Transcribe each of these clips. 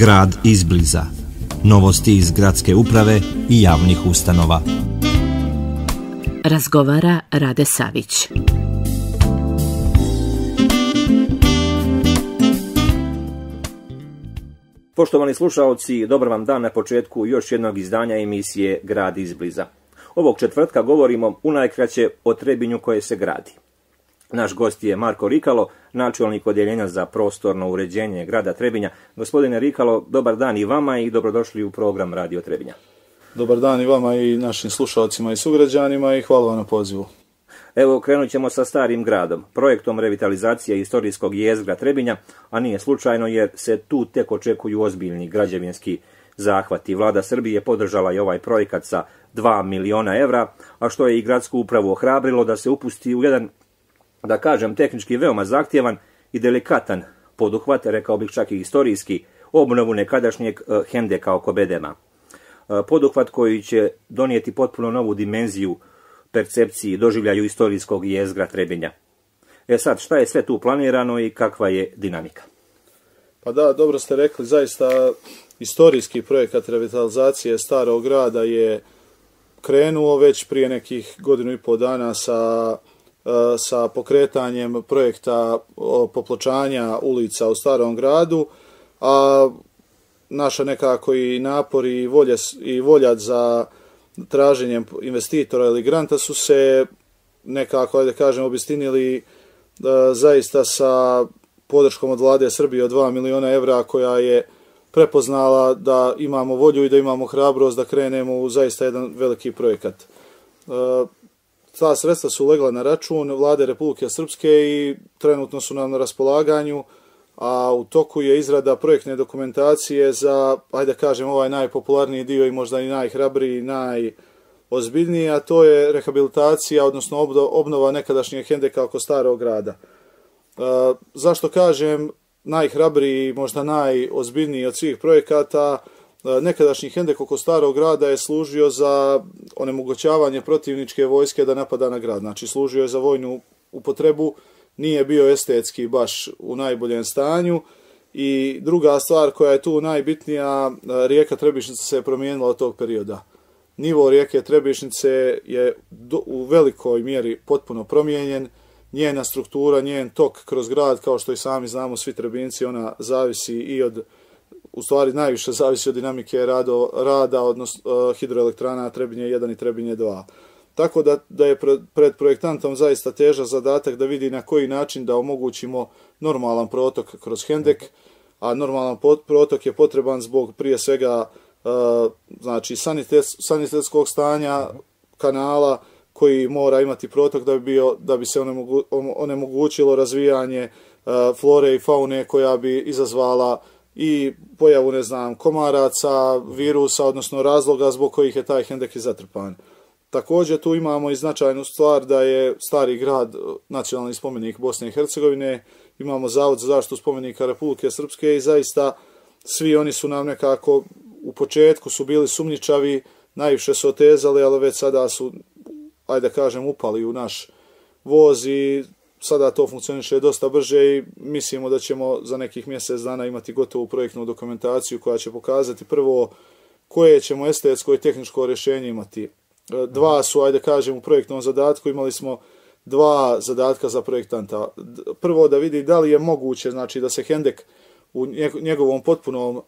Grad izbliza. Novosti iz gradske uprave i javnih ustanova. Razgovara Rade Savić. Poštovani slušalci, dobar vam dan na početku još jednog izdanja emisije Grad izbliza. Ovog četvrtka govorimo u najkraće o Trebinju koje se gradi. Naš gost je Marko Rikalo, načelnik odjeljenja za prostorno uređenje grada Trebinja. Gospodine Rikalo, dobar dan i vama i dobrodošli u program Radio Trebinja. Dobar dan i vama i našim slušalcima i sugrađanima i hvala vam na pozivu. Evo, krenut ćemo sa starim gradom, projektom revitalizacije istorijskog jezgra Trebinja, a nije slučajno jer se tu tek očekuju ozbiljni građevinski zahvati. Vlada Srbije podržala je ovaj projekat sa 2 miliona evra, a što je i gradsku upravu ohrabrilo da se upusti u jedan da kažem, tehnički veoma zahtjevan i delikatan poduhvat, rekao bih čak i istorijski, obnovu nekadašnjeg e, hende kao kobedema. E, poduhvat koji će donijeti potpuno novu dimenziju percepciji doživljaju istorijskog jezgra Trebinja. E sad, šta je sve tu planirano i kakva je dinamika? Pa da, dobro ste rekli, zaista istorijski projekat revitalizacije starog grada je krenuo već prije nekih godinu i pol dana sa E, sa pokretanjem projekta popločanja ulica u Starom gradu, a naša nekako i napor i, volje, i volja za traženjem investitora ili granta su se nekako, ajde kažem, obistinili e, zaista sa podrškom od vlade Srbije od 2 miliona evra koja je prepoznala da imamo volju i da imamo hrabrost da krenemo u zaista jedan veliki projekat. Uh, Ta sredstva su legla na račun vlade Republike Srpske i trenutno su nam na raspolaganju, a u toku je izrada projektne dokumentacije za, ajde da kažem, ovaj najpopularniji dio i možda i najhrabriji, najozbiljniji, a to je rehabilitacija, odnosno obnova nekadašnjeg hendeka oko starog grada. E, zašto kažem najhrabriji, možda najozbiljniji od svih projekata, je E, nekadašnji hendek oko starog grada je služio za onemogućavanje protivničke vojske da napada na grad. Znači služio je za vojnu upotrebu, nije bio estetski baš u najboljem stanju. I druga stvar koja je tu najbitnija, e, rijeka Trebišnica se je promijenila od tog perioda. Nivo rijeke Trebišnice je u velikoj mjeri potpuno promijenjen. Njena struktura, njen tok kroz grad, kao što i sami znamo svi Trebinci, ona zavisi i od u stvari najviše zavisi od dinamike rado, rada, odnosno e, hidroelektrana Trebinje 1 i Trebinje 2. Tako da, da je pred, pred projektantom zaista teža zadatak da vidi na koji način da omogućimo normalan protok kroz Hendek, a normalan pot, protok je potreban zbog prije svega uh, znači sanitetskog stanja kanala koji mora imati protok da bi, bio, da bi se onemogu, onemogućilo razvijanje uh, flore i faune koja bi izazvala uh, i pojavu, ne znam, komaraca, virusa, odnosno razloga zbog kojih je taj hendek zatrpan. Također tu imamo i značajnu stvar da je stari grad eh, nacionalni spomenik Bosne i Hercegovine, imamo Zavod za zaštitu spomenika Republike Srpske i zaista svi oni su nam nekako u početku su bili sumničavi, najviše su otezali, ali već sada su, ajde kažem, upali u naš voz i sada to funkcioniše dosta brže i mislimo da ćemo za nekih mjesec dana imati gotovu projektnu dokumentaciju koja će pokazati prvo koje ćemo estetsko i tehničko rješenje imati. E, dva su, ajde kažem, u projektnom zadatku imali smo dva zadatka za projektanta. Prvo da vidi da li je moguće znači da se Hendek u njegovom potpunom e,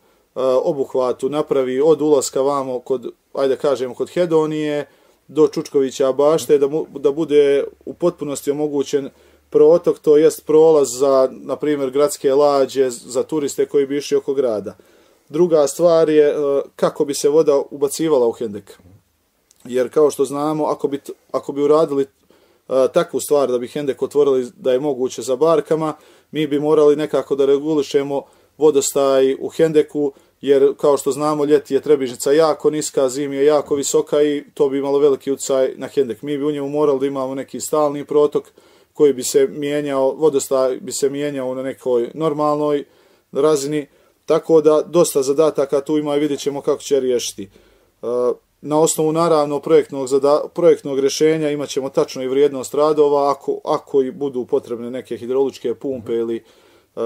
obuhvatu napravi od ulaska vamo kod, ajde kažem, kod Hedonije, do Čučkovića bašte, da, mu, da bude u potpunosti omogućen uh, protok, to jest prolaz za, na primjer, gradske lađe, za turiste koji bi išli oko grada. Druga stvar je e, kako bi se voda ubacivala u hendek. Jer kao što znamo, ako bi, ako bi uradili e, takvu stvar da bi hendek otvorili da je moguće za barkama, mi bi morali nekako da regulišemo vodostaj u hendeku, jer kao što znamo ljeti je trebižnica jako niska, zim je jako visoka i to bi imalo veliki utjecaj na hendek. Mi bi u njemu morali da imamo neki stalni protok, koji bi se mijenjao, vodostaj bi se mijenjao na nekoj normalnoj razini, tako da dosta zadataka tu ima i vidjet ćemo kako će riješiti. E, na osnovu naravno projektnog, projektnog rješenja imat ćemo tačno i vrijednost radova, ako, ako i budu potrebne neke hidrauličke pumpe ili e,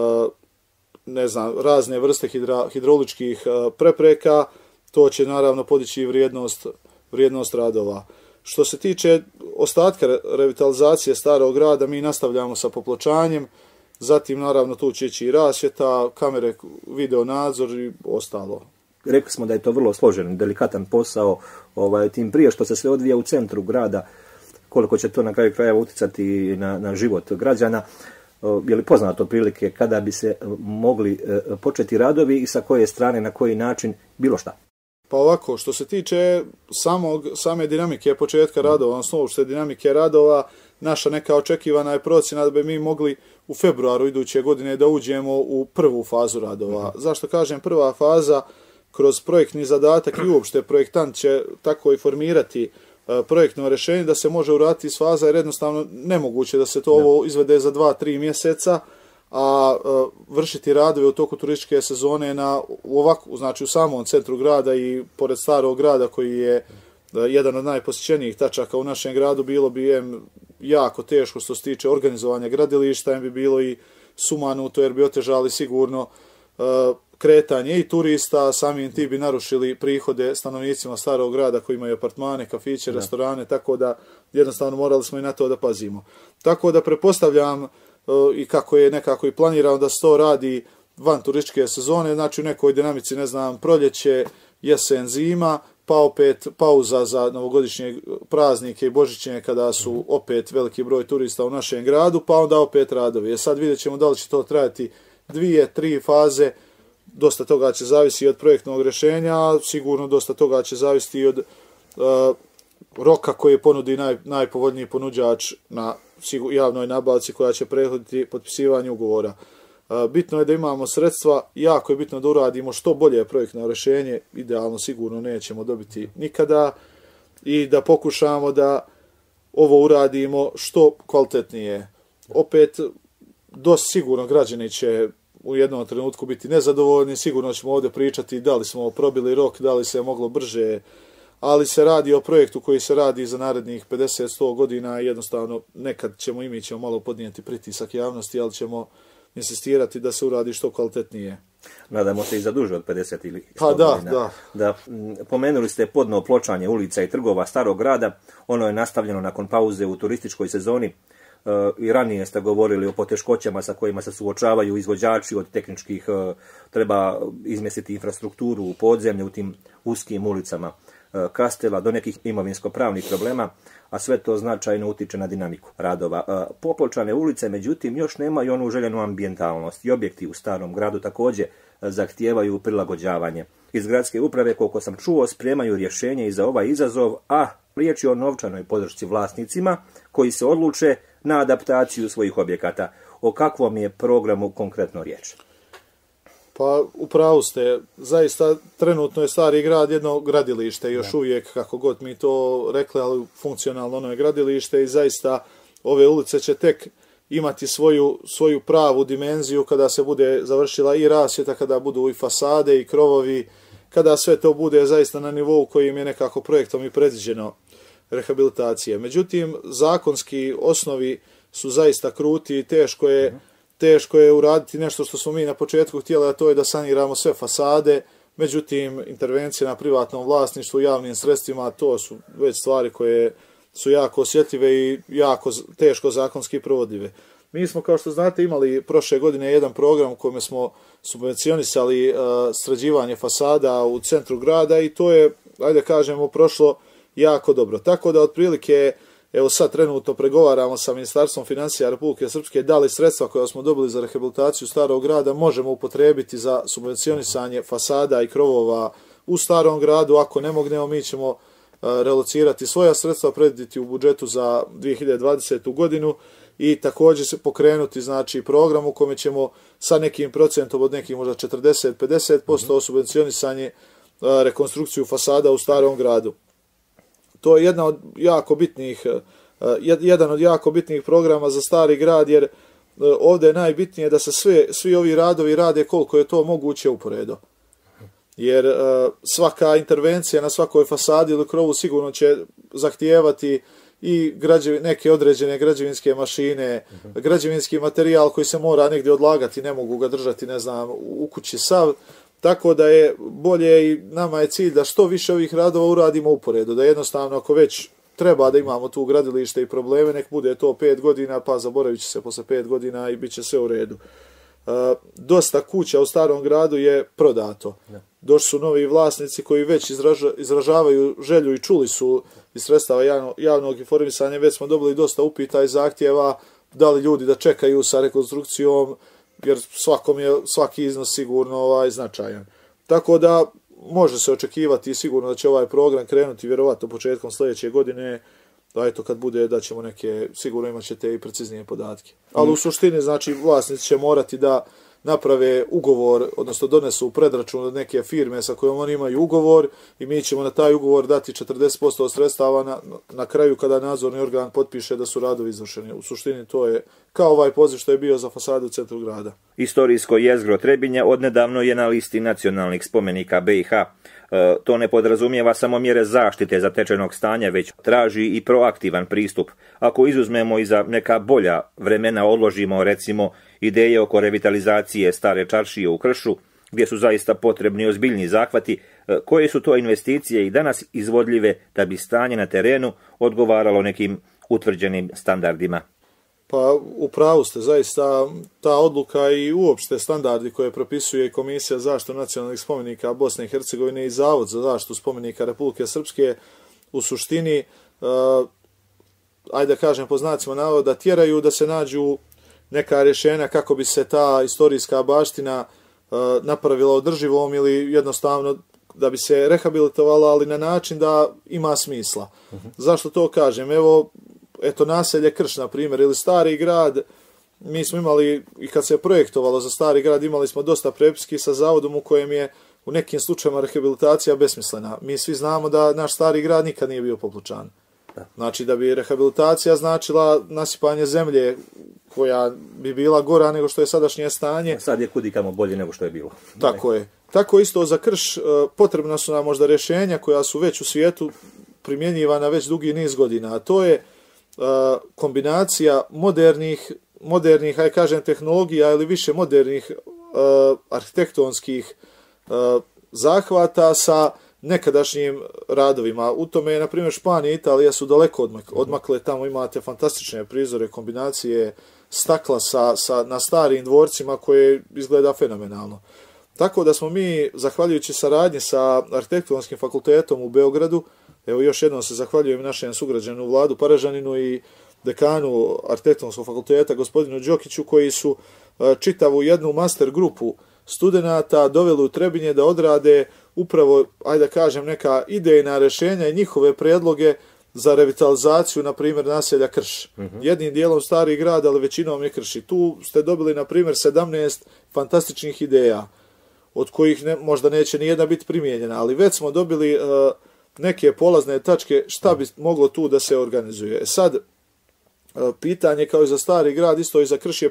ne znam, razne vrste hidra, hidrauličkih e, prepreka, to će naravno podići i vrijednost, vrijednost radova. Što se tiče ostatka revitalizacije starog grada, mi nastavljamo sa popločanjem, zatim naravno tu će ići i rasvjeta, kamere, video nadzor i ostalo. Rekli smo da je to vrlo složen, delikatan posao, ovaj, tim prije što se sve odvija u centru grada, koliko će to na kraju krajeva uticati na, na život građana, je li poznato prilike kada bi se mogli e, početi radovi i sa koje strane, na koji način, bilo šta? Pa ovako, što se tiče samog, same dinamike početka radova, mm. odnosno uopšte dinamike radova, naša neka očekivana je procjena da bi mi mogli u februaru iduće godine da uđemo u prvu fazu radova. Mm. Zašto kažem prva faza? Kroz projektni zadatak i uopšte projektant će tako i formirati e, projektno rješenje da se može uraditi iz faza jer jednostavno nemoguće da se to ovo izvede za 2-3 mjeseca a vršiti radove u toku turističke sezone na u ovaku, znači u samom centru grada i pored starog grada koji je e, jedan od najposjećenijih tačaka u našem gradu bilo bi em jako teško što se tiče organizovanja gradilišta, em bi bilo i sumano to jer bi otežali sigurno e, kretanje i turista, samim ti bi narušili prihode stanovnicima starog grada koji imaju apartmane, kafiće, ne. restorane, tako da jednostavno morali smo i na to da pazimo. Tako da prepostavljam uh, i kako je nekako i planirano da se to radi van turističke sezone, znači u nekoj dinamici, ne znam, proljeće, jesen, zima, pa opet pauza za novogodišnje praznike i božićnje kada su mhm. opet veliki broj turista u našem gradu, pa onda opet radovi. E sad vidjet ćemo da li će to trajati dvije, tri faze, dosta toga će zavisi od projektnog rješenja, sigurno dosta toga će zavisiti i od uh, roka koji ponudi naj, najpovoljniji ponuđač na javnoj nabavci koja će prehoditi potpisivanje ugovora. E, bitno je da imamo sredstva, jako je bitno da uradimo što bolje projektno rešenje, idealno sigurno nećemo dobiti nikada i da pokušamo da ovo uradimo što kvalitetnije. Opet, dosta sigurno građani će u jednom trenutku biti nezadovoljni, sigurno ćemo ovdje pričati da li smo probili rok, da li se moglo brže ali se radi o projektu koji se radi za narednih 50-100 godina i jednostavno nekad ćemo i ćemo malo podnijeti pritisak javnosti, ali ćemo insistirati da se uradi što kvalitetnije. Nadamo se i za duže od 50 ili 100 pa, da, godina. Da. Da. Pomenuli ste podno pločanje ulica i trgova starog grada. Ono je nastavljeno nakon pauze u turističkoj sezoni. E, I ranije ste govorili o poteškoćama sa kojima se suočavaju izvođači od tehničkih. E, treba izmjestiti infrastrukturu u podzemlje u tim uskim ulicama. E, kastela do nekih imovinsko-pravnih problema, a sve to značajno utiče na dinamiku radova. E, Popolčane ulice, međutim, još nema i onu željenu ambientalnost i objekti u starom gradu takođe e, zahtijevaju prilagođavanje. Iz gradske uprave, koliko sam čuo, spremaju rješenje i za ovaj izazov, a riječ je o novčanoj podršci vlasnicima koji se odluče na adaptaciju svojih objekata. O kakvom je programu konkretno riječ? Pa upravo ste, zaista trenutno je stari grad jedno gradilište, još ne. uvijek kako god mi to rekli, ali funkcionalno ono je gradilište i zaista ove ulice će tek imati svoju, svoju pravu dimenziju kada se bude završila i rasvjeta, kada budu i fasade i krovovi, kada sve to bude zaista na nivou kojim je nekako projektom i predviđeno rehabilitacije. Međutim, zakonski osnovi su zaista kruti i teško je... Ne mhm teško je uraditi nešto što smo mi na početku htjeli, a to je da saniramo sve fasade, međutim, intervencije na privatnom vlasništvu, javnim sredstvima, to su već stvari koje su jako osjetljive i jako teško zakonski provodive. Mi smo, kao što znate, imali prošle godine jedan program u kojem smo subvencionisali uh, sređivanje fasada u centru grada i to je, ajde kažemo, prošlo jako dobro. Tako da, otprilike, uh, Evo sad trenutno pregovaramo sa Ministarstvom financija Republike Srpske da li sredstva koja smo dobili za rehabilitaciju starog grada možemo upotrebiti za subvencionisanje fasada i krovova u starom gradu. Ako ne mognemo, mi ćemo e, relocirati svoja sredstva, predviditi u budžetu za 2020. godinu i također se pokrenuti znači program u kome ćemo sa nekim procentom od nekih možda 40-50% mhm. subvencionisanje e, rekonstrukciju fasada u starom gradu to je jedna od jako bitnih eh, eh, jedan od jako bitnih programa za stari grad jer eh, ovdje je najbitnije da se sve, svi ovi radovi rade koliko je to moguće uporedo. Jer svaka intervencija na svakoj fasadi ili krovu sigurno će zahtijevati i građevi, neke određene građevinske mašine, građevinski materijal koji se mora negdje odlagati, ne mogu ga držati, ne znam, u kući sav. Tako da je bolje i nama je cilj da što više ovih radova uradimo uporedo, da jednostavno ako već treba da imamo tu gradilište i probleme, nek bude to pet godina, pa zaboravit se posle pet godina i bit će sve u redu. E, dosta kuća u starom gradu je prodato. Došli su novi vlasnici koji već izražavaju želju i čuli su iz sredstava javnog informisanja, već smo dobili dosta upita i zahtjeva da li ljudi da čekaju sa rekonstrukcijom, jer svakom je svaki iznos sigurno ovaj značajan. Tako da može se očekivati sigurno da će ovaj program krenuti vjerovatno početkom sljedeće godine, da eto kad bude da ćemo neke, sigurno imaćete i preciznije podatke. Ali u suštini znači vlasnici će morati da naprave ugovor, odnosno donesu u predračun od neke firme sa kojom oni imaju ugovor i mi ćemo na taj ugovor dati 40% sredstava na, na kraju kada nadzorni organ potpiše da su radovi izvršeni. U suštini to je kao ovaj poziv što je bio za fasadu centru grada. Istorijsko jezgro Trebinja odnedavno je na listi nacionalnih spomenika BiH. E, to ne podrazumijeva samo mjere zaštite zatečenog stanja, već traži i proaktivan pristup. Ako izuzmemo i za neka bolja vremena odložimo, recimo, ideje oko revitalizacije stare čaršije u kršu, gdje su zaista potrebni ozbiljni zahvati, e, koje su to investicije i danas izvodljive da bi stanje na terenu odgovaralo nekim utvrđenim standardima. Pa upravo ste, zaista ta odluka i uopšte standardi koje propisuje Komisija zaštitu nacionalnih spomenika Bosne i Hercegovine i Zavod za zaštitu spomenika Republike Srpske u suštini, e, ajde da kažem po znacima navoda, tjeraju da se nađu neka rješenja kako bi se ta istorijska baština uh, napravila održivom ili jednostavno da bi se rehabilitovala, ali na način da ima smisla. Uh mhm. -huh. Zašto to kažem? Evo, eto naselje Krš, na primjer, ili stari grad, mi smo imali, i kad se je projektovalo za stari grad, imali smo dosta prepiski sa zavodom u kojem je u nekim slučajima rehabilitacija besmislena. Mi svi znamo da naš stari grad nikad nije bio poplučan. Znači da bi rehabilitacija značila nasipanje zemlje koja bi bila gora nego što je sadašnje stanje. Sad je kudikamo bolje nego što je bilo. Tako je. Tako isto za krš e, potrebna su nam možda rješenja koja su već u svijetu primjenjivana već dugi niz godina. A to je uh, E, kombinacija modernih modernih aj kažem tehnologija ili više modernih e, arhitektonskih e, zahvata sa nekadašnjim radovima. U tome na primjer, Španija i Italija su daleko odmakle. Mhm. odmakle. Tamo imate fantastične prizore, kombinacije stakla sa, sa, na starim dvorcima koje izgleda fenomenalno. Tako da smo mi, zahvaljujući saradnje sa arhitektonskim fakultetom u Beogradu, Evo još jednom se zahvaljujem našem sugrađanu vladu Paražaninu i dekanu Arhitektonskog fakulteta gospodinu Đokiću koji su e, čitavu jednu master grupu studenta doveli u Trebinje da odrade upravo, ajde da kažem, neka idejna rešenja i njihove predloge za revitalizaciju, na primjer, naselja Krš. Uh mhm. -huh. Jednim dijelom stari grad, ali većinom je Krš. I tu ste dobili, na primjer, 17 fantastičnih ideja, od kojih ne, možda neće ni jedna biti primijenjena, ali već smo dobili uh, neke polazne tačke šta bi moglo tu da se organizuje. E sad, e, pitanje kao i za stari grad, isto i za krše e,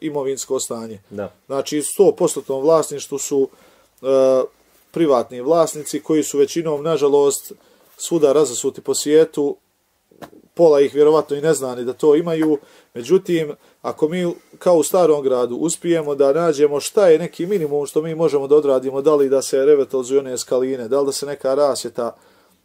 imovinsko stanje. Da. Znači, 100% vlasništvu su e, privatni vlasnici koji su većinom, nažalost, svuda razasuti po svijetu. Pola ih vjerovatno i ne zna da to imaju. Međutim, ako mi kao u starom gradu uspijemo da nađemo šta je neki minimum što mi možemo da odradimo, da li da se revitalizuju one skaline, da li da se neka rasjeta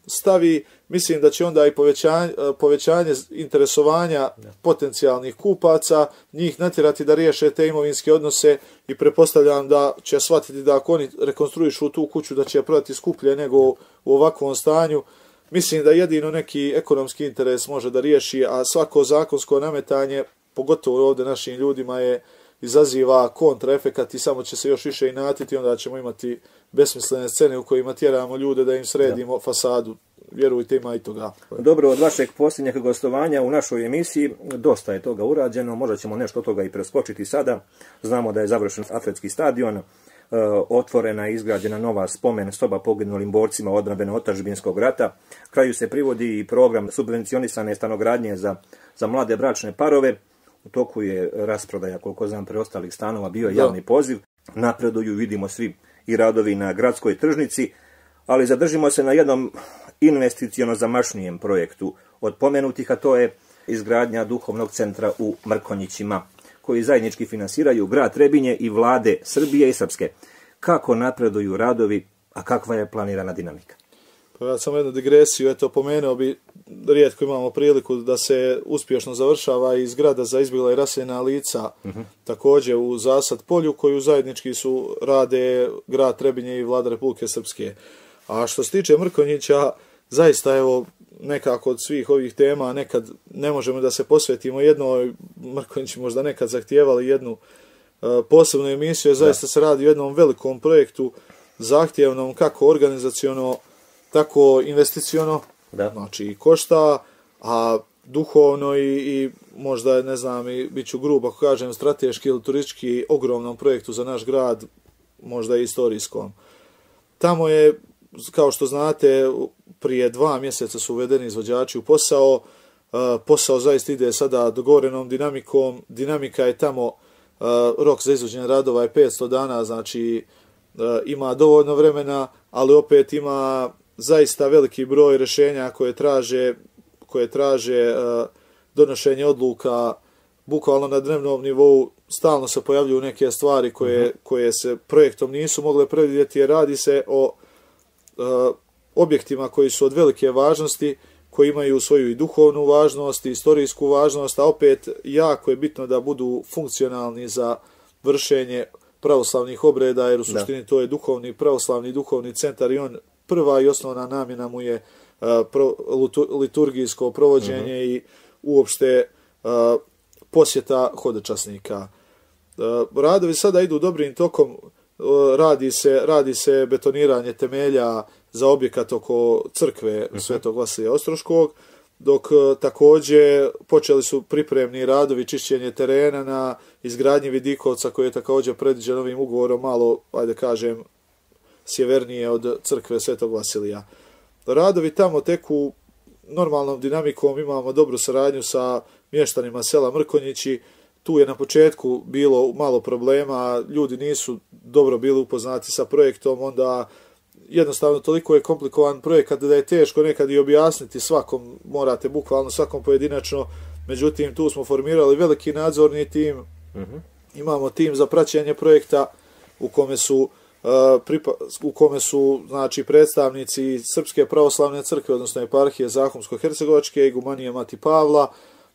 stavi, mislim da će onda i povećanje, e, povećanje interesovanja potencijalnih kupaca njih natjerati da riješe te imovinske odnose i prepostavljam da će shvatiti da ako oni rekonstruišu tu kuću da će je prodati skuplje nego u ovakvom stanju. Mislim da jedino neki ekonomski interes može da riješi, a svako zakonsko nametanje, pogotovo ovdje našim ljudima, je izaziva kontraefekat i samo će se još više inatiti onda ćemo imati besmislene scene u kojima tjeramo ljude da im sredimo da. fasadu. Vjerujte, ima i toga. Dobro, od vašeg posljednjeg gostovanja u našoj emisiji dosta je toga urađeno. Možda ćemo nešto toga i preskočiti sada. Znamo da je završen atletski stadion. E, otvorena i izgrađena nova spomen soba poginulim borcima odbrane otažbinskog rata. Kraju se privodi i program subvencionisane stanogradnje za, za mlade bračne parove u toku je rasprodaja, koliko znam, preostalih stanova, bio je javni poziv. Napreduju, vidimo svi i radovi na gradskoj tržnici, ali zadržimo se na jednom investicijono zamašnijem projektu od pomenutih, a to je izgradnja duhovnog centra u Mrkonjićima, koji zajednički finansiraju grad Trebinje i vlade Srbije i Srpske. Kako napreduju radovi, a kakva je planirana dinamika? Pa ja sam jednu digresiju, eto, pomenuo bi, rijetko imamo priliku da se uspješno završava i zgrada za izbjela i rasljena lica, uh mhm. -huh. također u zasad polju koju zajednički su rade grad Trebinje i vlada Republike Srpske. A što se tiče Mrkonjića, zaista evo, nekako od svih ovih tema, nekad ne možemo da se posvetimo jednoj, Mrkonjić možda nekad zahtijevali jednu e, posebnu emisiju, zaista da. se radi o jednom velikom projektu, zahtjevnom, kako organizacijono, tako investiciono, da. znači i košta, a duhovno i, i možda, ne znam, i bit ću grub ako kažem strateški ili turistički ogromnom projektu za naš grad, možda i istorijskom. Tamo je, kao što znate, prije dva mjeseca su uvedeni izvođači u posao, e, posao zaista ide sada dogovorenom dinamikom, dinamika je tamo, e, rok za izvođenje radova je 500 dana, znači e, ima dovoljno vremena, ali opet ima zaista veliki broj rešenja koje traže koje traže uh, donošenje odluka bukvalno na dnevnom nivou stalno se pojavljuju neke stvari koje mm -hmm. koje se projektom nisu mogle predvidjeti jer radi se o uh, objektima koji su od velike važnosti koji imaju svoju i duhovnu važnost i istorijsku važnost a opet jako je bitno da budu funkcionalni za vršenje pravoslavnih obreda jer u suštini da. to je duhovni pravoslavni duhovni centar i on prva i osnovna namjena mu je e, liturgijsko provođenje uh mhm. -huh. i uopšte e, posjeta hodočasnika. E, radovi sada idu dobrim tokom, radi se, radi se betoniranje temelja za objekat oko crkve mhm. Svetog Vasilija Ostroškog, dok takođe počeli su pripremni radovi čišćenje terena na izgradnji vidikovca koji je takođe predviđen ovim ugovorom malo, ajde kažem, sjevernije od crkve Svetog Vasilija. Radovi tamo teku normalnom dinamikom, imamo dobru saradnju sa mještanima sela Mrkonjići, tu je na početku bilo malo problema, ljudi nisu dobro bili upoznati sa projektom, onda jednostavno toliko je komplikovan projekat da je teško nekad i objasniti svakom, morate bukvalno svakom pojedinačno, međutim tu smo formirali veliki nadzorni tim, uh mhm. -huh. imamo tim za praćenje projekta u kome su uh, E, pripa, u kome su znači predstavnici Srpske pravoslavne crkve, odnosno eparhije Zahumsko-Hercegovačke, Igumanije Mati Pavla,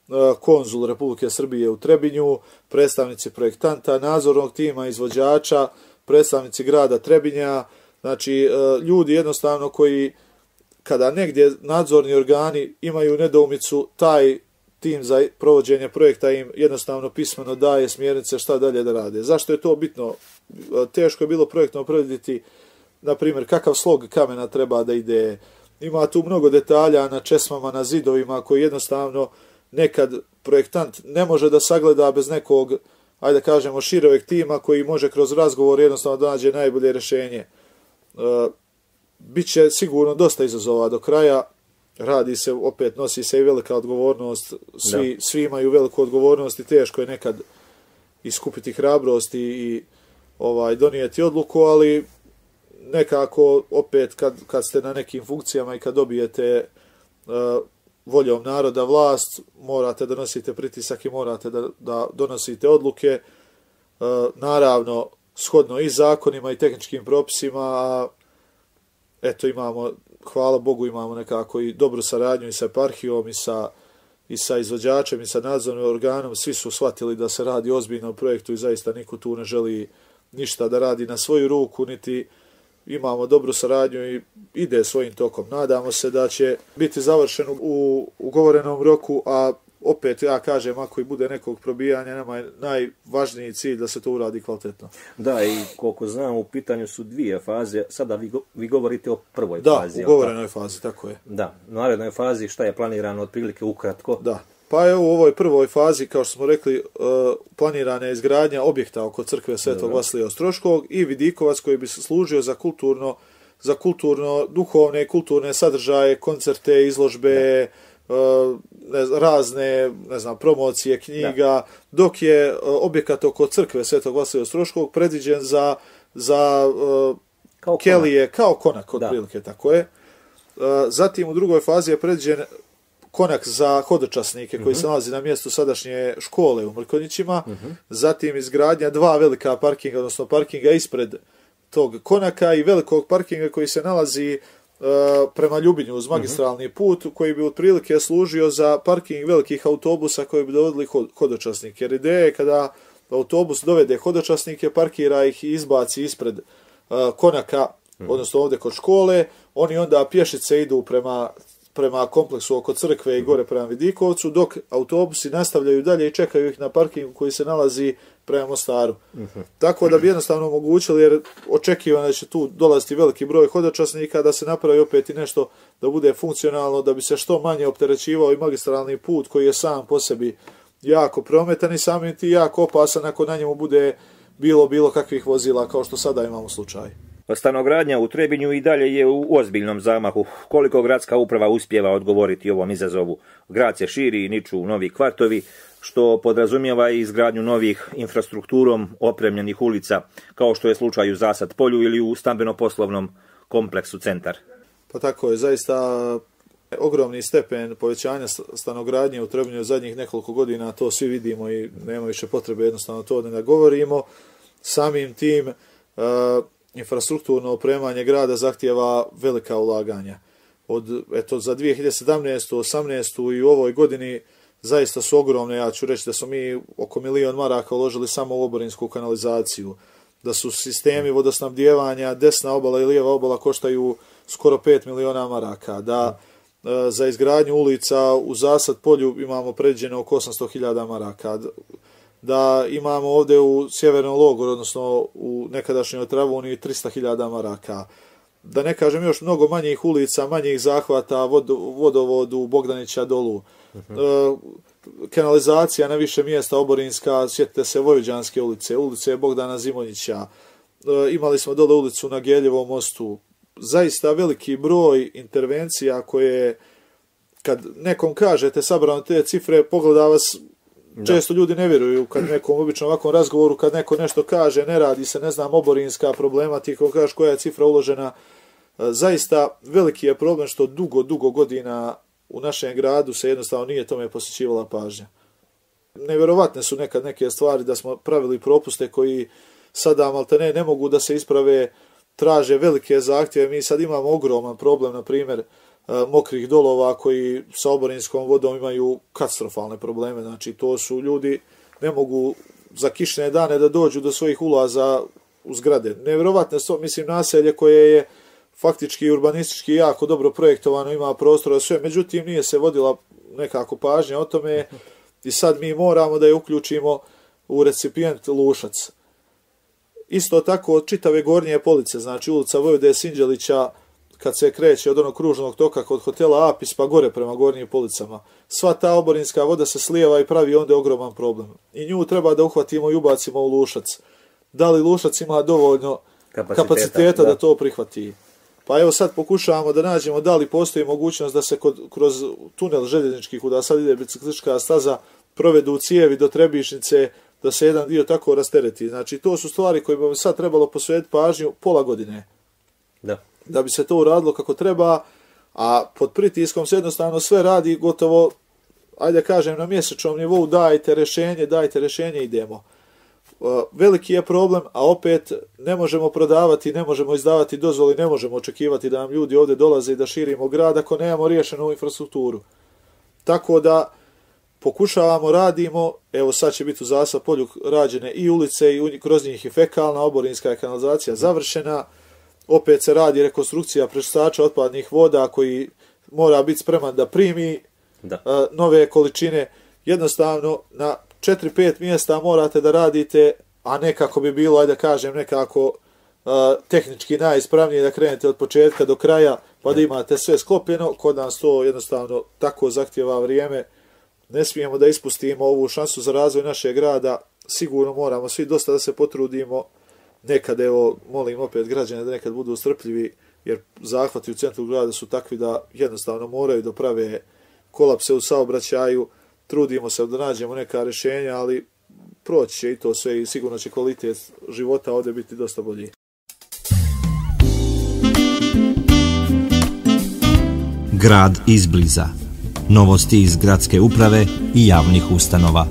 e, konzul Republike Srbije u Trebinju, predstavnici projektanta, nadzornog tima, izvođača, predstavnici grada Trebinja, znači e, ljudi jednostavno koji kada negdje nadzorni organi imaju nedoumicu, taj tim za provođenje projekta im jednostavno pismeno daje smjernice šta dalje da rade. Zašto je to bitno teško je bilo projektno predviditi, na primjer, kakav slog kamena treba da ide. Ima tu mnogo detalja na česmama, na zidovima, koji jednostavno nekad projektant ne može da sagleda bez nekog, ajde kažemo, širovek tima koji može kroz razgovor jednostavno da nađe najbolje rješenje. E, Biće sigurno dosta izazova do kraja, radi se, opet nosi se i velika odgovornost, svi, svi imaju veliku odgovornost i teško je nekad iskupiti hrabrost i, i ovaj donijeti odluku, ali nekako opet kad, kad ste na nekim funkcijama i kad dobijete uh, voljom naroda vlast, morate da nosite pritisak i morate da, da donosite odluke, uh, naravno shodno i zakonima i tehničkim propisima, a eto imamo, hvala Bogu, imamo nekako i dobru saradnju i sa eparhijom i sa i sa izvođačem i sa nadzornim organom, svi su shvatili da se radi ozbiljno o projektu i zaista niko tu ne želi uh, ništa da radi na svoju ruku, niti imamo dobru saradnju i ide svojim tokom. Nadamo se da će biti završen u ugovorenom roku, a opet ja kažem, ako i bude nekog probijanja, nama najvažniji cilj da se to uradi kvalitetno. Da, i koliko znam, u pitanju su dvije faze. Sada vi, go, vi govorite o prvoj da, fazi. Da, ugovorenoj fazi, tako je. Da, u narednoj fazi šta je planirano, otprilike ukratko. Da, Pa je u ovoj prvoj fazi, kao što smo rekli, e, planirana je izgradnja objekta oko crkve Svetog Vasilija Ostroškog i vidikovac koji bi se služio za kulturno, za kulturno, duhovne, kulturne sadržaje, koncerte, izložbe, e, ne. razne, ne znam, promocije knjiga, ne. dok je e, objekat oko crkve Svetog Vasilija Ostroškog predviđen za, za kao kelije, konak. kao konak, otprilike, tako je. Zatim u drugoj fazi je predviđen konak za hodočasnike koji uh -huh. se mhm. nalazi na mjestu sadašnje škole u Mrkonjićima, uh mhm. -huh. zatim izgradnja dva velika parkinga, odnosno parkinga ispred tog konaka i velikog parkinga koji se nalazi uh, prema Ljubinju uz mhm. magistralni uh -huh. put, koji bi otprilike služio za parking velikih autobusa koji bi dovodili hodočasnike. Jer ideja je kada autobus dovede hodočasnike, parkira ih i izbaci ispred uh, konaka, odnosno ovdje kod škole, oni onda pješice idu prema prema kompleksu oko crkve i mhm. gore prema Vidikovcu, dok autobusi nastavljaju dalje i čekaju ih na parkingu koji se nalazi prema Mostaru. Uh mhm. -huh. Tako da bi jednostavno omogućili, jer očekivano da će tu dolaziti veliki broj hodočasnika, da se napravi opet i nešto da bude funkcionalno, da bi se što manje opterećivao i magistralni put koji je sam po sebi jako prometan i samim ti jako opasan ako na njemu bude bilo bilo kakvih vozila kao što sada imamo slučaj. Uh Pa stanogradnja u Trebinju i dalje je u ozbiljnom zamahu. Koliko gradska uprava uspjeva odgovoriti ovom izazovu? Grad se širi i niču novi kvartovi, što podrazumijeva i izgradnju novih infrastrukturom opremljenih ulica, kao što je slučaj u Zasad polju ili u stambeno-poslovnom kompleksu centar. Pa tako je, zaista ogromni stepen povećanja stanogradnje u Trebinju zadnjih nekoliko godina, to svi vidimo i nema više potrebe jednostavno to da govorimo. Samim tim, e, infrastrukturno opremanje grada zahtjeva velika ulaganja. Od, eto, za 2017. 18. i u ovoj godini zaista su ogromne, ja ću reći da su mi oko milion maraka uložili samo u oborinsku kanalizaciju, da su sistemi vodosnabdjevanja desna obala i lijeva obala koštaju skoro 5 miliona maraka, da e, za izgradnju ulica u zasad polju imamo pređeno oko 800.000 maraka da imamo ovdje u sjevernom logoru, odnosno u nekadašnjoj Travuni 300.000 maraka. Da ne kažem još mnogo manjih ulica, manjih zahvata, vod, vodovodu, Bogdanića dolu. Uh mhm. -huh. e, kanalizacija na više mjesta Oborinska, sjetite se Vojvođanske ulice, ulice Bogdana Zimonjića, e, imali smo dole ulicu na Geljevom mostu, zaista veliki broj intervencija koje kad nekom kažete sabrano te cifre, pogleda vas Da. Često ljudi ne vjeruju kad nekom običnom ovakvom razgovoru, kad neko nešto kaže, ne radi se, ne znam, oborinska problema, ti ko kažeš koja je cifra uložena, e, zaista veliki je problem što dugo, dugo godina u našem gradu se jednostavno nije tome posjećivala pažnja. Neverovatne su nekad neke stvari da smo pravili propuste koji sada malte ne, ne mogu da se isprave, traže velike zahtjeve. Mi sad imamo ogroman problem, na primjer, E, mokrih dolova koji sa oborinskom vodom imaju katastrofalne probleme. Znači, to su ljudi ne mogu za kišne dane da dođu do svojih ulaza u zgrade. Nevjerovatne to, mislim, naselje koje je faktički urbanistički jako dobro projektovano, ima prostora sve, međutim, nije se vodila nekako pažnja o tome i sad mi moramo da je uključimo u recipient Lušac. Isto tako, čitave gornje police, znači ulica Vojvode Sinđelića, kad se kreće od onog kružnog toka kod hotela Apis pa gore prema gornjim policama. Sva ta oborinska voda se slijeva i pravi onda ogroman problem. I nju treba da uhvatimo i ubacimo u lušac. Da li lušac ima dovoljno kapaciteta, kapaciteta da. da to prihvati? Pa evo sad pokušavamo da nađemo da li postoji mogućnost da se kod, kroz tunel željeznički kuda sad ide biciklička staza provedu cijevi do Trebišnice da se jedan dio tako rastereti. Znači to su stvari koje bi sad trebalo posvetiti pažnju pola godine. Da da bi se to uradilo kako treba, a pod pritiskom se jednostavno sve radi gotovo, ajde kažem, na mjesečnom nivou, dajte rešenje, dajte rešenje, idemo. E, veliki je problem, a opet ne možemo prodavati, ne možemo izdavati dozvoli, ne možemo očekivati da nam ljudi ovdje dolaze i da širimo grad ako nemamo riješenu infrastrukturu. Tako da pokušavamo, radimo, evo sad će biti u zasa polju rađene i ulice i kroz njih i fekalna, oborinska kanalizacija završena, opet se radi rekonstrukcija prečistača otpadnih voda koji mora biti spreman da primi da. Uh, nove količine. Jednostavno, na 4-5 mjesta morate da radite, a nekako bi bilo, ajde da kažem, nekako uh, tehnički najispravnije da krenete od početka do kraja, pa da imate sve sklopljeno. Kod nas to jednostavno tako zahtjeva vrijeme. Ne smijemo da ispustimo ovu šansu za razvoj našeg grada. Sigurno moramo svi dosta da se potrudimo nekad, evo, molim opet građane da nekad budu strpljivi, jer zahvati u centru grada su takvi da jednostavno moraju da prave kolapse u saobraćaju, trudimo se da nađemo neka rješenja, ali proći će i to sve i sigurno će kvalitet života ovdje biti dosta bolji. Grad izbliza. Novosti iz gradske uprave i javnih ustanova.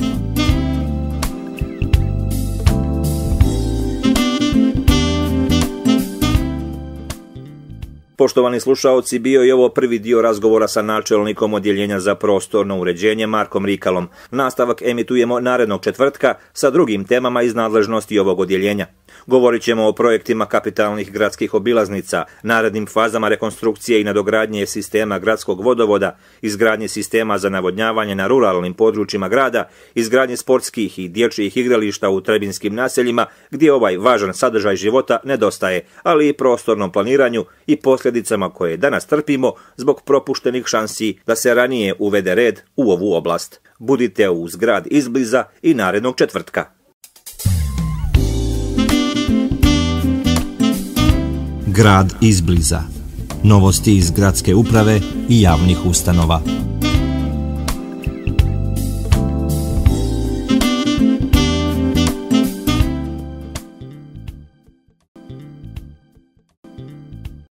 Poštovani slušaoci, bio je ovo prvi dio razgovora sa načelnikom Odjeljenja za prostorno uređenje Markom Rikalom. Nastavak emitujemo narednog četvrtka sa drugim temama iz nadležnosti ovog odjeljenja. Govorit ćemo o projektima kapitalnih gradskih obilaznica, narednim fazama rekonstrukcije i nadogradnje sistema gradskog vodovoda, izgradnje sistema za navodnjavanje na ruralnim područjima grada, izgradnje sportskih i dječjih igrališta u trebinskim naseljima, gdje ovaj važan sadržaj života nedostaje, ali i prostornom planiranju i posljedicama koje danas trpimo zbog propuštenih šansi da se ranije uvede red u ovu oblast. Budite uz grad izbliza i narednog četvrtka. grad izbliza. Novosti iz gradske uprave i javnih ustanova.